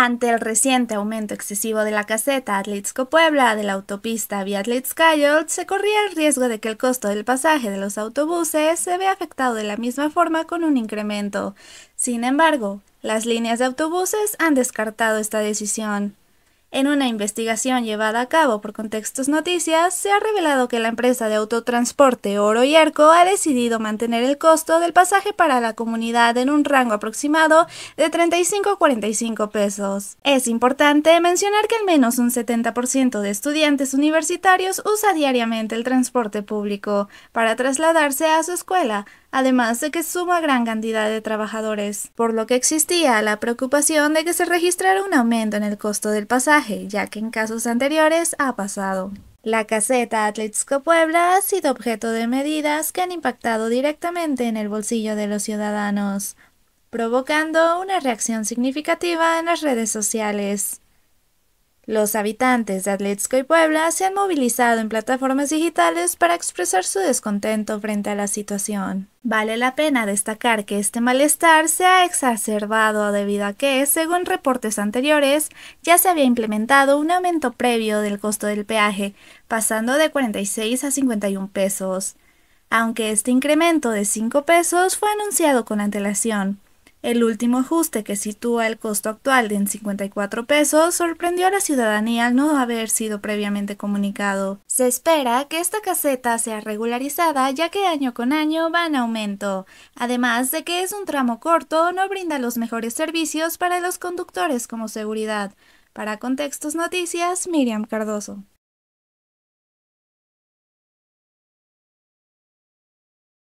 Ante el reciente aumento excesivo de la caseta Atlitzco-Puebla de la autopista via Atlitzkayot, se corría el riesgo de que el costo del pasaje de los autobuses se vea afectado de la misma forma con un incremento. Sin embargo, las líneas de autobuses han descartado esta decisión. En una investigación llevada a cabo por Contextos Noticias, se ha revelado que la empresa de autotransporte Oro y Arco ha decidido mantener el costo del pasaje para la comunidad en un rango aproximado de 35 a 45 pesos. Es importante mencionar que al menos un 70% de estudiantes universitarios usa diariamente el transporte público para trasladarse a su escuela, además de que suma gran cantidad de trabajadores, por lo que existía la preocupación de que se registrara un aumento en el costo del pasaje ya que en casos anteriores ha pasado. La caseta Atlético Puebla ha sido objeto de medidas que han impactado directamente en el bolsillo de los ciudadanos, provocando una reacción significativa en las redes sociales. Los habitantes de Atlixco y Puebla se han movilizado en plataformas digitales para expresar su descontento frente a la situación. Vale la pena destacar que este malestar se ha exacerbado debido a que, según reportes anteriores, ya se había implementado un aumento previo del costo del peaje, pasando de 46 a 51 pesos, aunque este incremento de 5 pesos fue anunciado con antelación. El último ajuste que sitúa el costo actual en 54 pesos sorprendió a la ciudadanía al no haber sido previamente comunicado. Se espera que esta caseta sea regularizada ya que año con año va en aumento, además de que es un tramo corto, no brinda los mejores servicios para los conductores como seguridad. Para Contextos Noticias, Miriam Cardoso.